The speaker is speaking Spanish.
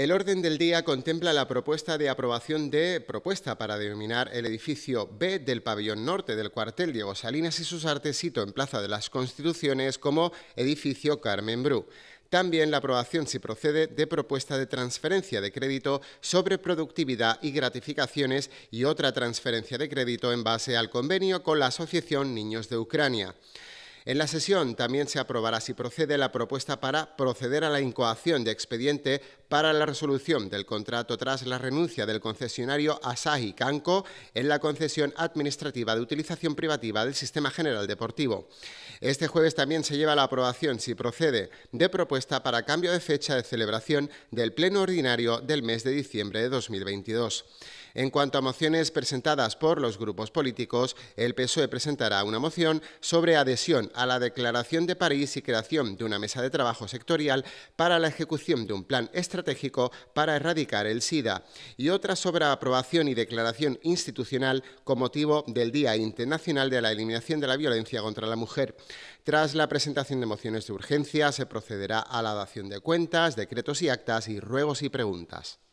El orden del día contempla la propuesta de aprobación de propuesta para denominar el edificio B del pabellón norte del cuartel Diego Salinas y sus artesito en Plaza de las Constituciones como edificio Carmen Bru. También la aprobación, si procede, de propuesta de transferencia de crédito sobre productividad y gratificaciones y otra transferencia de crédito en base al convenio con la Asociación Niños de Ucrania. En la sesión también se aprobará si procede la propuesta para proceder a la incoación de expediente para la resolución del contrato tras la renuncia del concesionario Asahi Kanko en la concesión administrativa de utilización privativa del sistema general deportivo. Este jueves también se lleva la aprobación, si procede, de propuesta para cambio de fecha de celebración del Pleno Ordinario del mes de diciembre de 2022. En cuanto a mociones presentadas por los grupos políticos, el PSOE presentará una moción sobre adhesión a la Declaración de París y creación de una mesa de trabajo sectorial para la ejecución de un plan estratégico estratégico para erradicar el SIDA y otra sobre aprobación y declaración institucional con motivo del Día Internacional de la Eliminación de la Violencia contra la Mujer. Tras la presentación de mociones de urgencia, se procederá a la dación de cuentas, decretos y actas y ruegos y preguntas.